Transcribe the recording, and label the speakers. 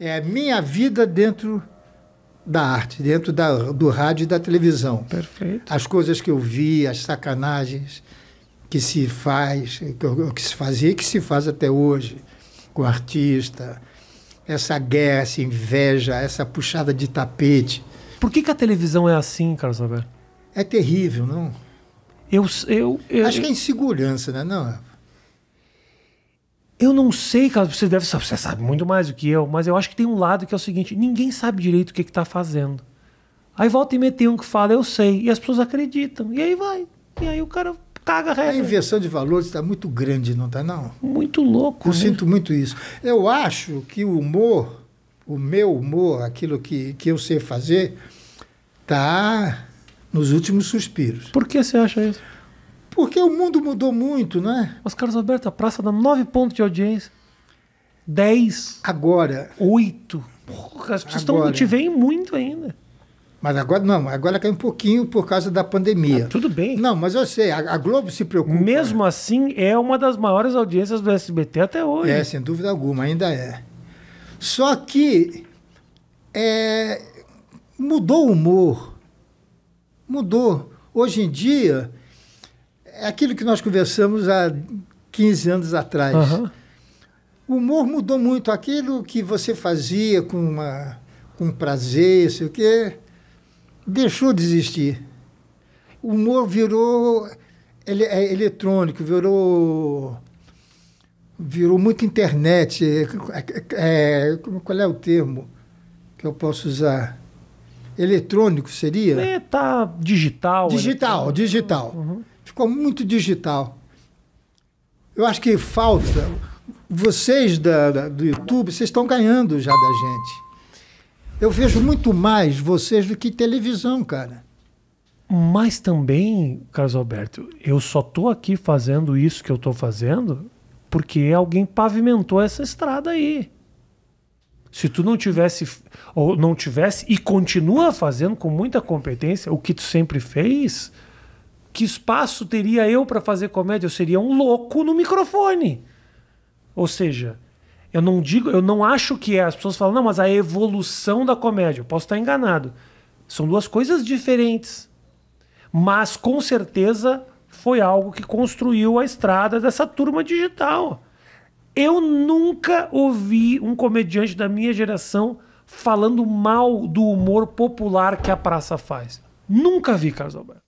Speaker 1: é a minha vida dentro da arte, dentro da, do rádio e da televisão. Perfeito. As coisas que eu vi, as sacanagens que se faz, que, que se fazia e que se faz até hoje com o artista, essa guerra, essa inveja, essa puxada de tapete. Por que, que a televisão é assim, Carlos
Speaker 2: Alberto? É terrível, não? Eu, eu, eu, Acho que é insegurança, né? Não, é? Eu não sei, cara, você deve saber, você sabe muito mais do que eu, mas eu acho que tem um lado que é o seguinte: ninguém sabe direito o que está fazendo. Aí volta e mete um que fala, eu sei, e as pessoas acreditam, e aí vai. E aí o cara caga reto. A inversão de valores está
Speaker 1: muito grande, não está, não? Muito louco. Eu né? sinto muito isso. Eu acho que o humor, o meu humor, aquilo que, que eu sei fazer, está
Speaker 2: nos últimos suspiros. Por que você acha isso? Porque o mundo mudou muito, não é? Mas, Carlos Alberto, a praça dá nove pontos de audiência. Dez. Agora. Oito. Porra, as pessoas agora, estão, te veem muito ainda. Mas agora não, agora caiu um
Speaker 1: pouquinho por causa da pandemia. Ah, tudo bem. Não, mas eu sei, a, a Globo se preocupa. Mesmo assim, é uma das maiores audiências do SBT até hoje. É, sem dúvida alguma, ainda é. Só que é, mudou o humor. Mudou. Hoje em dia, é aquilo que nós conversamos há 15 anos atrás. Uhum. O humor mudou muito. Aquilo que você fazia com, uma, com prazer, sei o quê, deixou de existir. O humor virou ele, é eletrônico, virou virou muito internet. É, é, é qual é o termo que eu posso usar? eletrônico seria? É, tá digital. Digital, digital. Uhum. Ficou muito digital. Eu acho que falta. Vocês da, da, do YouTube, vocês estão ganhando já da gente.
Speaker 2: Eu vejo muito mais vocês do que televisão, cara. Mas também, Carlos Alberto, eu só tô aqui fazendo isso que eu tô fazendo porque alguém pavimentou essa estrada aí. Se tu não tivesse ou não tivesse e continua fazendo com muita competência o que tu sempre fez, que espaço teria eu para fazer comédia? Eu seria um louco no microfone. Ou seja, eu não digo, eu não acho que é. As pessoas falam, não, mas a evolução da comédia. Eu posso estar enganado. São duas coisas diferentes. Mas com certeza foi algo que construiu a estrada dessa turma digital. Eu nunca ouvi um comediante da minha geração falando mal do humor popular que a praça faz. Nunca vi, Carlos Alberto.